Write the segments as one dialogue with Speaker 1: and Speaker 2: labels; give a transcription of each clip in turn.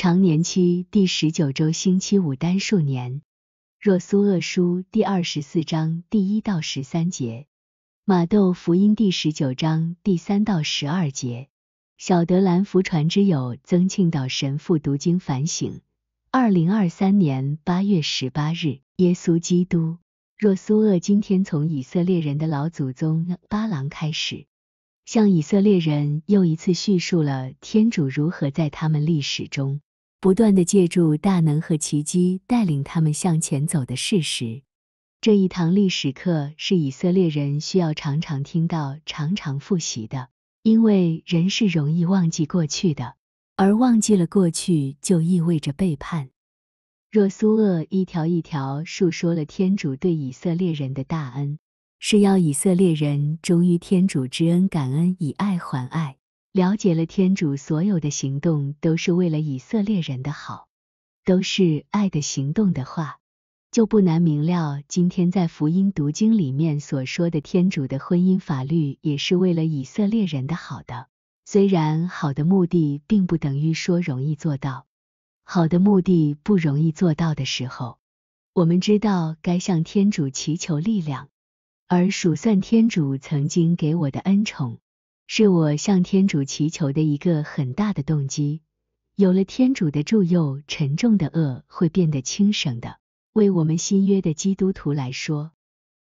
Speaker 1: 常年期第十九周星期五单数年，若苏厄书第二十四章第一到十三节，马窦福音第十九章第三到十二节，小德兰福传之友曾庆岛神父读经反省，二零二三年八月十八日，耶稣基督若苏厄今天从以色列人的老祖宗巴郎开始，向以色列人又一次叙述了天主如何在他们历史中。不断的借助大能和奇迹带领他们向前走的事实，这一堂历史课是以色列人需要常常听到、常常复习的。因为人是容易忘记过去的，而忘记了过去就意味着背叛。若苏厄一条一条述说了天主对以色列人的大恩，是要以色列人忠于天主之恩，感恩以爱还爱。了解了天主所有的行动都是为了以色列人的好，都是爱的行动的话，就不难明了今天在福音读经里面所说的天主的婚姻法律也是为了以色列人的好的。虽然好的目的并不等于说容易做到，好的目的不容易做到的时候，我们知道该向天主祈求力量，而数算天主曾经给我的恩宠。是我向天主祈求的一个很大的动机。有了天主的助佑，沉重的恶会变得轻省的。为我们新约的基督徒来说，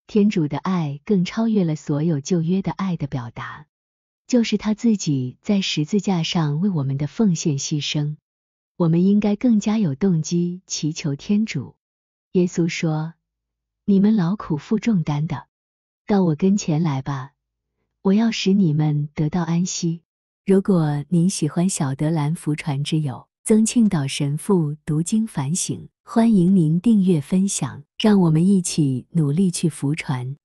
Speaker 1: 天主的爱更超越了所有旧约的爱的表达，就是他自己在十字架上为我们的奉献牺牲。我们应该更加有动机祈求天主。耶稣说：“你们劳苦负重担的，到我跟前来吧。”我要使你们得到安息。如果您喜欢小德兰福传之友曾庆岛神父读经反省，欢迎您订阅分享，让我们一起努力去福传。